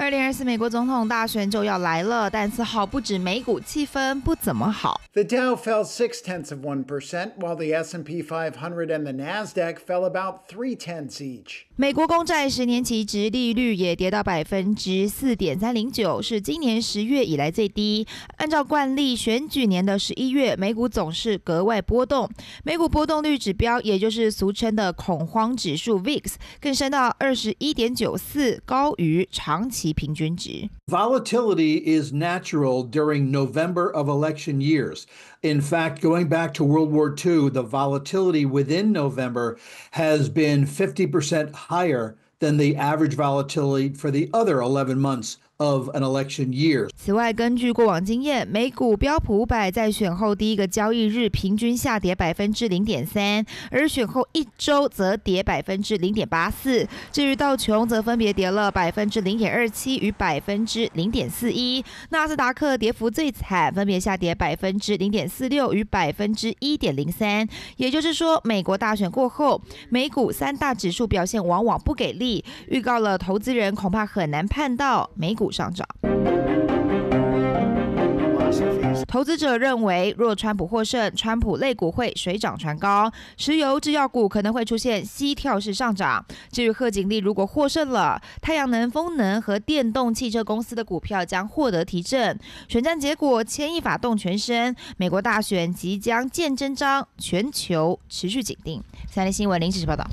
二零二四美国总统大选就要来了，但丝毫不止美股气氛不怎么好。The Dow fell six tenths of one percent, while the S&P 500 and the Nasdaq fell about three tenths each. 美国公债十年期值利率也跌到百分之四点三零九，是今年十月以来最低。按照惯例，选举年的十一月，美股总是格外波动。美股波动率指标，也就是俗称的恐慌指数 VIX，更升到二十一点九四，高于长期。Volatility is natural during November of election years. In fact, going back to World War II, the volatility within November has been 50% higher than the average volatility for the other 11 months of election an year。此外，根据过往经验，美股标普五百在选后第一个交易日平均下跌百分之零点三，而选后一周则跌百分之零点八四。至于道琼则分别跌了百分之零点二七与百分之零点四一。纳斯达克跌幅最惨，分别下跌百分之零点四六与百分之一点零三。也就是说，美国大选过后，美股三大指数表现往往不给力，预告了投资人恐怕很难盼到美股。上涨。投资者认为，若川普获胜，川普类股会水涨船高，石油、制药股可能会出现膝跳式上涨。至于贺锦丽如果获胜了，太阳能、风能和电动汽车公司的股票将获得提振。选战结果牵一发动全身，美国大选即将见真章，全球持续紧盯。三立新闻零时报道。